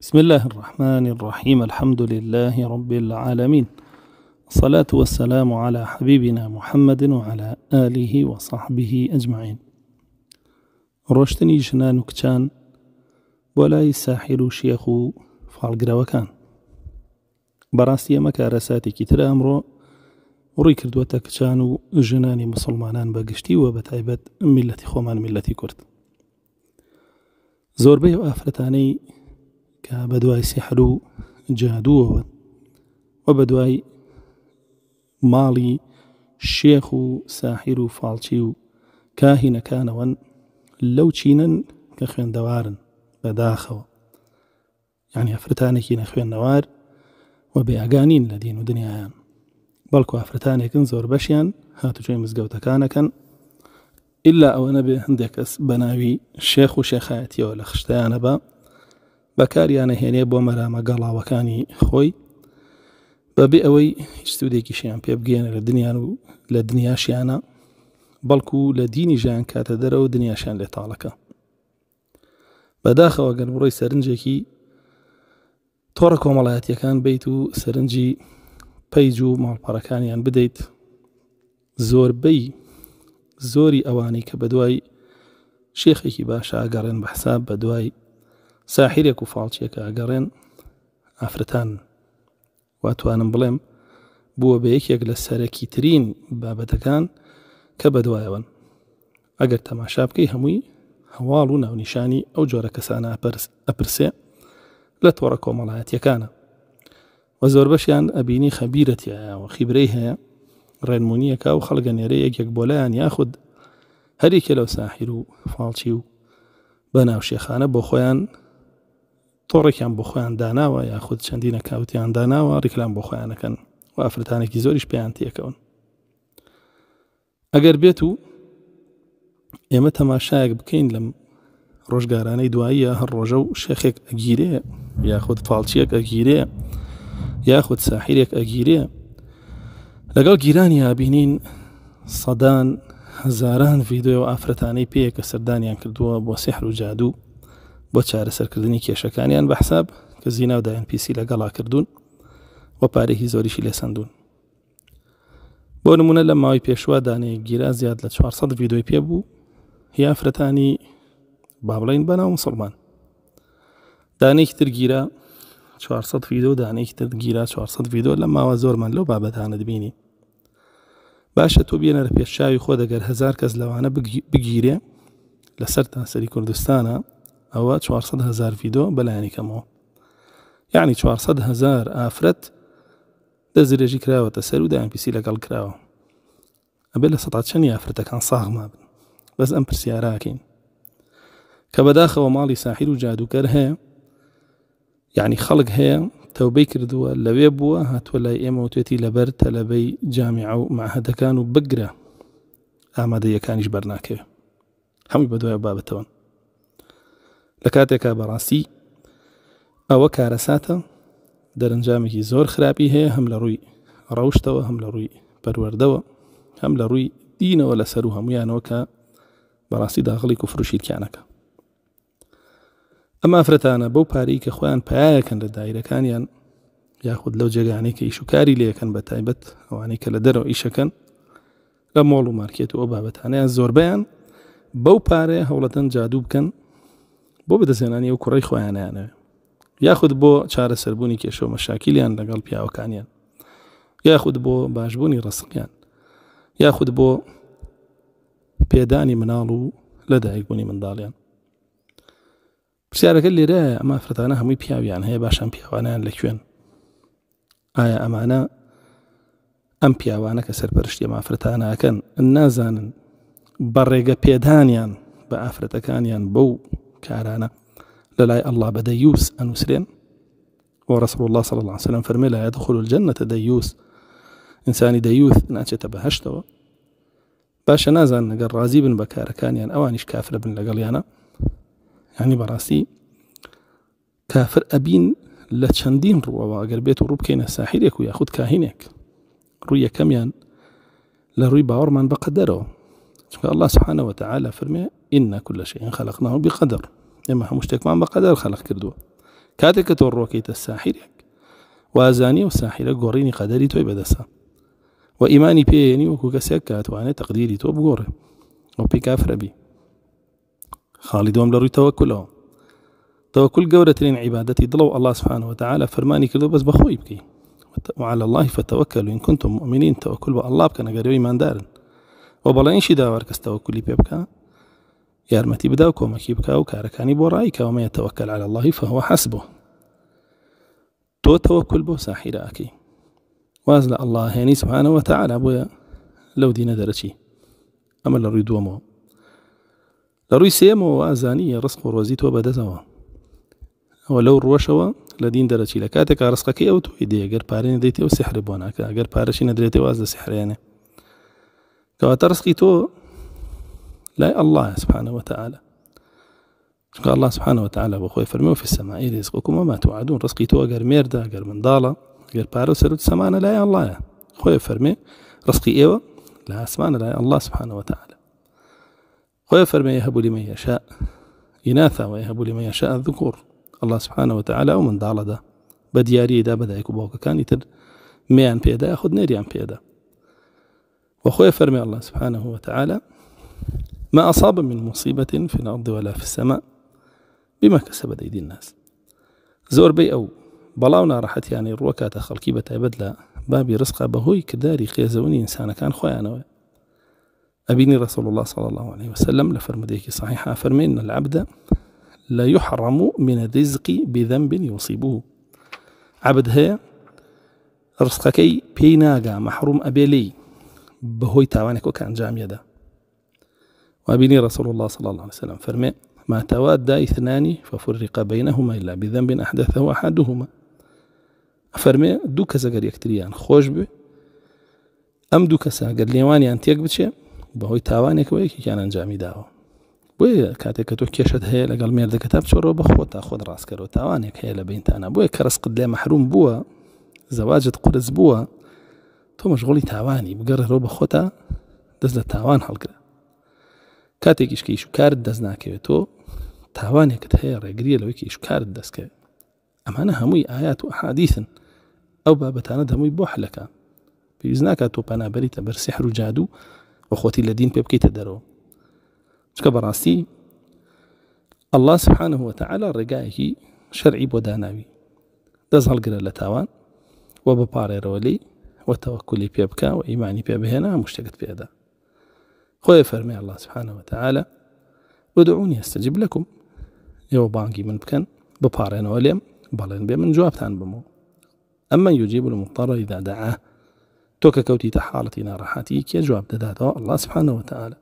بسم الله الرحمن الرحيم الحمد لله رب العالمين الصلاة والسلام على حبيبنا محمد وعلى آله وصحبه أجمعين رشتني جنان كتان ولا يساحل شيخ ساحیر وكان براسي و كتر بەڕاستی وريكرد وتكتان جنان و ژنانی مسلمانان بەگشتی وە بە تایبەت و کە بە دوای سحر و جادووەوە وە بە دوای ماڵی شێخ و ساحیر و فالچی و کاهینەکانەوەن لەو چینن کە خوێندەوارن بەداخەوە یعنی ئەفرتانێکی نەخوێندەوار و بێگانین لە دین و دنیایان بەڵکو ئافرتانێکن زۆر بەشیان هاتوچۆی مزگەوتەکانەکەن ئللا ئەوە نەبێ هەندێک کەس بەناوی شێخ و شێخایەتیەوە لە خشتیانە بە بەکاریانە هێنێ بۆ مەرامە گەڵاوەکانی خۆی بەبێ ئەوەی هیچ سوودێکیشیان پێ بگەێنە لە دنیان و لە دنیاشیانە بەڵکو لە دینی ژیان کاتە دەرەوە دنیاشان لێ تاڵەکە بەداخەوە گەن بڕۆی سەرنجێکی تۆڕە کۆمەڵایەتیەکان بیت و سەرنجی پەیج و ماڵپەڕەکانیان بدەیت زۆربەی زۆری ئەوانی کە بە دوای شێخێکی باشە ئەگەڕێن بەحساب بە دوای ساحیرێک و فالچیەکە ئەگەڕێن ئافرەتان واتوانم بڵێم بووە بە یەکێک لە سەرەکی ترین بابەتەکان کە بەدوایەوەن ئەگەر تەماشا بکەی هەمووی هەواڵ و ناونیشانی ئەو جۆرە کەسانە ئەپرسێ لە تۆڕە کۆمەڵایەتەکانە وە زۆر بەشیان ئەبینی خەبیرەتیایەوە خیبرەی هەیە ڕێنمونیەکە و خەڵگە نێرە یەکێک بۆلایەن یاخود هەریکە لەو ساحیر و فالچی و بە ناوشێخانە بۆ خۆیان تۆڕێکیان بۆ خۆیان داناوە یاخود چەندینە کاوتیان داناوە ڕیکلام بۆ خۆیانەکەن و ئافرەتانێکی زۆریش پێیان تێکەون ئەگەر بێت و ئێمە تەماشایەک بکەین لەم ڕۆژگارانەی دواییە هەر ڕۆژە و شێخێک ئەگیرێ یاخود فالچیەک ئەگیرێ یاخود ساحیرێک ئەگیرێ لەگەڵ گیرانی یابینین سەدان هزاران ڤیددیو و ئافرەتانەی پێیە کە سەردانیان کردووە بۆ سحر و جادوو بۆ چارەسەرکردنی کێشەکانیان بە حساب کە زییناوداەن پیسی لەگەڵا کردوون و پارێکی زۆریشی لێ سندون بۆ نمونە لە ماوەی پێشوا دانەیە گیرا زیاد لە 400 یددیوی پێ بوو یافرەتانی بابڵین بەناو مسلمان دانێکی ترگیرا 400 یددیو دانێکی ترگیرا 400 یددیو لە ماوە زۆرمان لەو بابەتانت بینی باشە تۆ بێنەرە پێشاوی خۆ دەگەر هزار کەس لەوانە بگیرێ لەسەر تاسەری کوردستانە ئەوە 400 هزار ڤیددیۆ بەلایانی کەمەوە یعنی 400 هزار ئافرەت دەزرێژی کراوەتە سەر و دایمپیسی لەگەڵ کراوە ئەبێ لە سە چەند یافرەتەکان ساغما بن بەس ئەم پرسیاراکەین کە بەداخەوە ماڵی ساحیر و جادوکەر هەیە یعنی خەڵک هەیە تەوبەی کردووە لەوێ بووە هاتووە لای ئێمە توێتی لەبەر تەلەبەی جامعە و معهدەکان و بگرە ئامادەیەکانیش بەرناکەوێ هەمووی بە دوای بابەتەوە لە کاتێکا بەڕاستی ئەوە کارەساتە دەرنجامێکی زۆر خراپی هەیە هەم لە ڕووی ڕەوشتەوە هەم لە ڕووی پەروەردەوە هەم لە ڕووی دینەوە لەسەر و هەمویانەوە کە بەڕاستی داخڵی و فروشیرکیانەکە ئەم ئافرەتانە بەو پارەی کە خۆیان پایەکەن لە دایرەکانیان یاخود لەو جێگانەی کە ئیشوکاری لەکەن بە تایبەت ئەوانەی کە لە دەرەوە ئیشەکەن لە مۆڵ و مارکێت و ئەو بابەتانیان زۆربیان بەو پارەیە هەوڵەتەن جادوو بکەن بۆ بدەزێنانی ئەو کوڕی خۆیانیانە یاخود بۆ چارەسەربوونی کێشە و مەشاکیلیان لەگەڵ پیاوەکانیان یاخود بۆ باشبوونی ڕستقیان یاخود بۆ پێدانی مناڵ و لەدایکبوونی منداڵیان پرسیارەکە لێرە ئەمە فرەتانە هەمووی پیاویان هەیە باشان پیاوانیان لەکوێن ئایا ئەمانە ئەم پیاوانە کە سەرپەرشتی مافرەتانەکەن نازانن بە ڕێگە پێدانیان بە ئافرەتەکانیان بەو كارانا للاي الله بديوس أنسرين ورسول الله صلى الله عليه وسلم فرمي لا يدخل الجنة ديوس إنسان ديوث ناتش تبهشتوا باشا نازل نقر رازي بن بكار كان يعني أوانيش كافر بن لقل يعني, يعني براسي كافر أبين لا تشندين روا وأقر بيت روب كينا ساحريك وياخد كاهينك رويا كم يعني لروي باورمان بقدره الله سبحانه وتعالى فرمي إن كل شيء خلقناه بقدر إما هەموو بە قەدەر خەلق کردووە کاتێک کە تۆ ڕۆکەیتە ساحیرێک وازانی و ساحیرە گۆڕینی قەدەری تۆی بەدەسە و ئیمانی پێێنی وەکو کەسێک کاتوانێت تەقدیری تۆ بگۆڕێ ئەو پێی کافرەبی خاڵی دۆم لە ڕووی تەوەکلەوە تەوەکل گەورەترین الله سبحانه وتعالى فرماني كردو بس بخوي بكي وعلى الله فتوكلوا إن كنتم مؤمنين توكل الله بكنا غير إيمان دارن وبلا إنشي داور كستوكلي بيبكا يارمتي بدا و کۆمەکی بکە و کارەکانی بۆ على الله فهو حسبه تو توكل بو ساحرة أكي وازل الله هاني سبحانه وتعالى بويا لو دینە دەرەچی أما لە ڕووی لروي سيمو وازاني سێمەوە ئازانیە وبدزوا ولو روشوا لدين بەدەزەوە لكاتك لەو أو تويدي دین دەرەچی ديتي وسحر بوناك ئەو توی دێ وازل سحر لا الله سبحانه وتعالى قال الله سبحانه وتعالى بخوي فەرمە في السماء رزقكم وما توعدون ڕسقی تۆ گەر مێردا گەر منداڵە گەر پارە سمانا لا الله ئەڵایە فرمي رزقي ڕسقی لا لە لا لای الله سبحانه وتعالى خوي فرمي يهب لمن يشاء اناثا ويهب لمن يشاء الذكور الله سبحانه وتعالى و منداڵەدا بە بدا بەدایک و كان يتر ميان بيدا ياخذ نيريان بيدا وخوي فرمي الله سبحانه وتعالى ما أصاب من مصيبة في الأرض ولا في السماء بما كسبت أيدي الناس زۆربەی ئەو بەڵاو ناڕەحەتیانی يعني ڕووە کاتە خەڵکی بە تایبەت لە بابی ڕسقا بەهۆی کردداری خێزەونی ئینسانەکان خۆیانەوە أبيني رسول الله صلى الله عليه وسلم لفرمديك صحيحة فرمين أن العبد لا يحرم من الرزق بذنب يصيبه عبد هي رزقك بيناغا محروم أبيلي بهوي تاوانك وكان جامية ده بيني رسول الله صلى الله عليه وسلم فرمي ما توادى اثنان ففرق بينهما إلا بذنب أحدثه أحدهما فرمي دو كذا قال يكتريان يعني خوش به ام دو كذا قال ليواني انت يكبتشي بهو تاوانێکەوە یەکیان كان انجامي داو بوي کە تۆ کێشت هي لەگەڵ مێردەکە تا كتاب بە خۆ تا خۆت ڕاستکەەوە تاوانێک هەیە لا بینتانە بۆیە بوي كرس قد لا محروم بوا قرس بووە تۆ تو مشغولي بگەڕەوە بقرر رو دەست لە تاوان هەڵگرە کاتێکیش کە ئیشکار دەست ناکەوێت تۆ تاوانێکت هەیە ڕێگریە لەوەی ئیشکار دەستکە ئەمانە هەمووی ئايات و حادیثن ئەو بابەتانە دەمووی بۆ حلەکە پێویست ناکات تۆ پانابەریتە بەر سحر و جادو و خۆتی لە دین پێ بکەیتە دەرەوە چکە بەڕاستی ئەله سبحانه وتەعالا ڕێگایەکی شەرعی بۆ داناوی دەست هەڵگرە لە تاوان و بپارێرەوە لی وەتەوەکولی پێ بکە و ئیمانی پێ بهێنا هەموو شتێکت پێدا فرمي الله سبحانه وتعالى ودعوني استجب لكم يو بانجي من بكن ببارين وليم بەڵێن بي من تان بمو أما يجيب المضطر إذا دعاه توكا كوتي تحالتي نارحاتي كي جواب دەداتەوە الله سبحانه وتعالى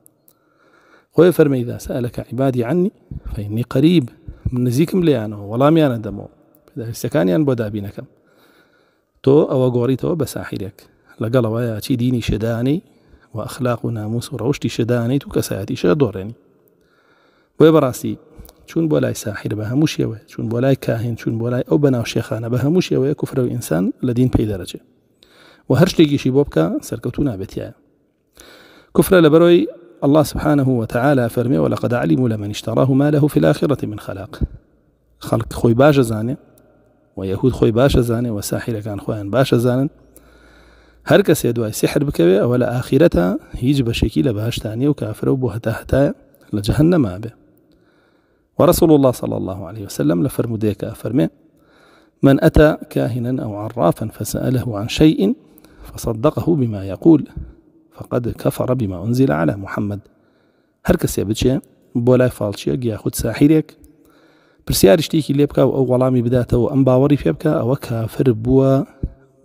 خويا فرمي إذا سألك عبادي عني فإني قريب من نزيكم نزیکم دمو اذا سكاني پێداویستەکانیان بدا بينكم تو ئەوە گۆڕیتەوە بە ساحیرێک لەگەڵەوەیە يا ديني شداني واخلاق و ناموس و ڕەوشی شدانیت و کەسایەتی شە دۆڕێنی بۆیە چون بۆ ساحر بە هەموو شێوەیە چون بۆ لای کاهێن چون بۆ لای ئەو بەناو شێخانە بە هەموو شێوەیە کوفرە و ئینسان لە دین پێی دەرەچێت لبروي الله سبحانه وتعالى فرمي ولقد علموا لمن اشتراه ما له في الآخرة من خلاق خلق خوي باش زاني ويهود خوي باش زاني وساحر كان خوان باش زانن هەر کەسێ دوای سحر بکەوێ ئەوە لە ئاخیرەتە هیچ بەشێکی لە بەهشتانی و کافر و بۆ هەتا هەتایە لە ورسول الله صلى الله عليه وسلم لفرموديك أفرمي من أتى كاهنا أو عرافا فسأله عن شيء فصدقه بما يقول فقد كفر بما أنزل على محمد هر کەسێ بچێ بولاي لای فالچیەک یاخود ساحیرێک پرسیار شتێکی لێ بکە و ئەو وەڵامی بداتەوە ئەم باوەڕی پێ بکە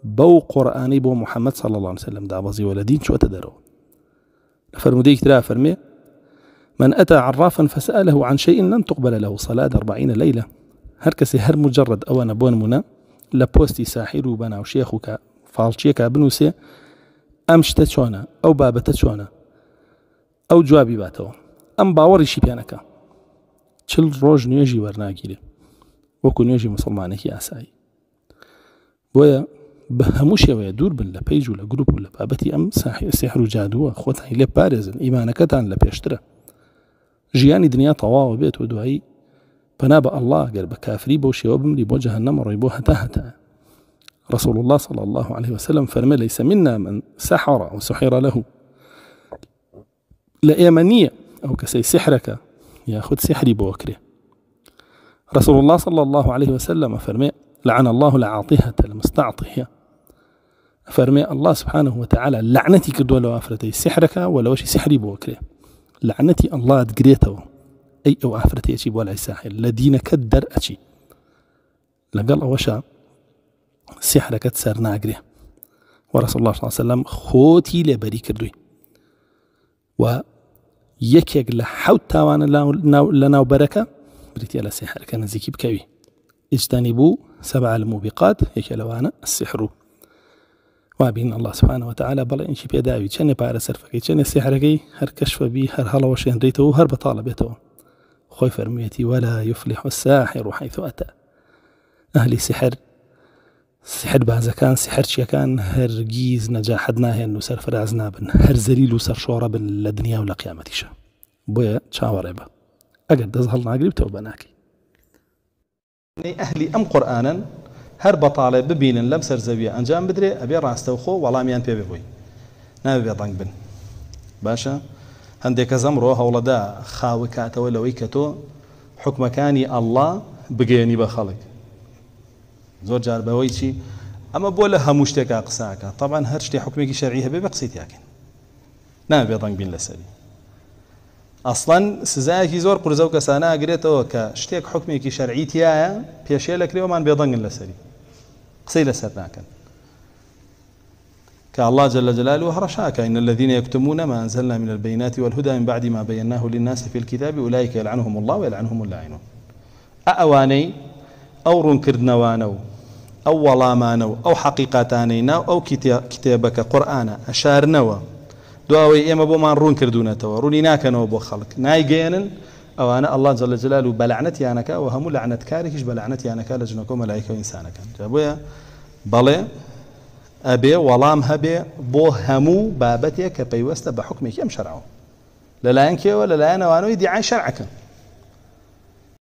بو قرآني بو محمد صلى الله سلم دابەزیەوە لە دین چۆتە دەرەوە لە ترى فرمي من أتى عرافا فسأله عن شيء لن تقبل له صلاة 40 ليلة هر مجرد أو أنا بون لە پۆستی ساحر و بەناو شێخ وکە أمشت بنووسێ أو شتە چۆنە أو جوابي چۆنە أم باوري شي بيانكا تشل روج نيجي ورناكيلي نوێژی وەرناگیرێ وەکو نوێژی مسلمانێکی ئاسایی بهموش يا دور بن لبيج ولا جروب ولا بابتي ام سحر جادو جادووە خۆتانی بارز الايمان كتان لە جياني دنيا طوا وبيت بێت و الله پنا بە بوشي گەر بە کافری بۆ شێوە بمری رسول الله صلى الله عليه وسلم فرمى ليس منا من سحر أو سحر له لا إيمانية أو كسي سحرك ياخذ سحري بوكره رسول الله صلى الله عليه وسلم فرمى لعن الله العاطهة المستعطية فرمي الله سبحانه وتعالى لعنتي كدولة وافرتي سحرك ولا وشي سحري بوكري لعنتي الله تقريتو أي أو آفرتي أشي ولا ساحل الذين كدر أشي لقال وشا سحرك تسر ناقري ورسول الله صلى الله عليه وسلم خوتي لبري كردوي و يكيك لحوت تاوان لنا وبركة بريتي على سحرك سێحرکە نزیکی بکەوی ئیجدانی الموبقات یەکێ لوانا السحرو وا بین الله سبحانه وتعالى وی چنین پاره صرف کی چنین سحر کی هر کشف بی هر شێنریتەوە و هر بەتاڵە بێتەوە خوی فرمیتی ولا يفلح الساحر حيث أتى اهل سحر سحر بازەکان سحرچیەکان هەرگیز نەجاحد ناهێن و سەرفراز نابن هەر زەریل و سەرشۆڕە بن لە دنیا و لە قیامەتیشە بۆیە چاوەڕێ اگر ئەگەر نگریب تو بناکی بەناکەی اهل ام قرآنن هر بطالة ببینن لم سر ئەنجام انجام بدري ابي وەڵامیان پێ ولا ميان بي بوي باشە هەندێک بن زەمڕۆ هەوڵەدا خاوە کاتەوە لەوەی کە تۆ حکمەکانی ئەللا بگەێنی بە خەڵک زۆر جاربەوەی چی ئەمە بۆ لە هەموو شتێکا قساکە طبعاان هەر شتێک حکمێکی شەرعی هەبێ بە قسەی تیاکەن نابێ ڕنگ بین لەسەری ئەسڵەن سزایەکی زۆر قرزە و کەسانە ئەگرێتەوە کە شتێک حکمێکی شەرعیتیایە پێشێ لە قسەی سرناك كالله جل جلاله وهرشاك إن الذين يكتمون ما أنزلنا من البينات والهدى من بعد ما بيناه للناس في الكتاب أولئك يلعنهم الله ويلعنهم اللاعنون أأواني أو رنكرنوانو أو ولامانو أو حقيقتانينا أو كتابك قرآن ئەو دعوة قورآانە ئەشارنەوە دواوەی ئێمە بۆمان ڕوون کردوونەتەوە ڕوونی ناکەنەوە بۆ جلاله بلعنتي انا و بەلعنەتیانەکە و هەموو لعنەتکارێکیش بەلعنەتیانەکە لە ژنەکۆ مەلایکە ئینسانەکەن بۆیە بەڵێ ئەبێ وەڵام هەبێ بۆ هەموو بابەتێک کە پەیوەستە بە حکمێکی ئەم شەراوە لەلایەن کێوە لەلایەن يدي عن شرعك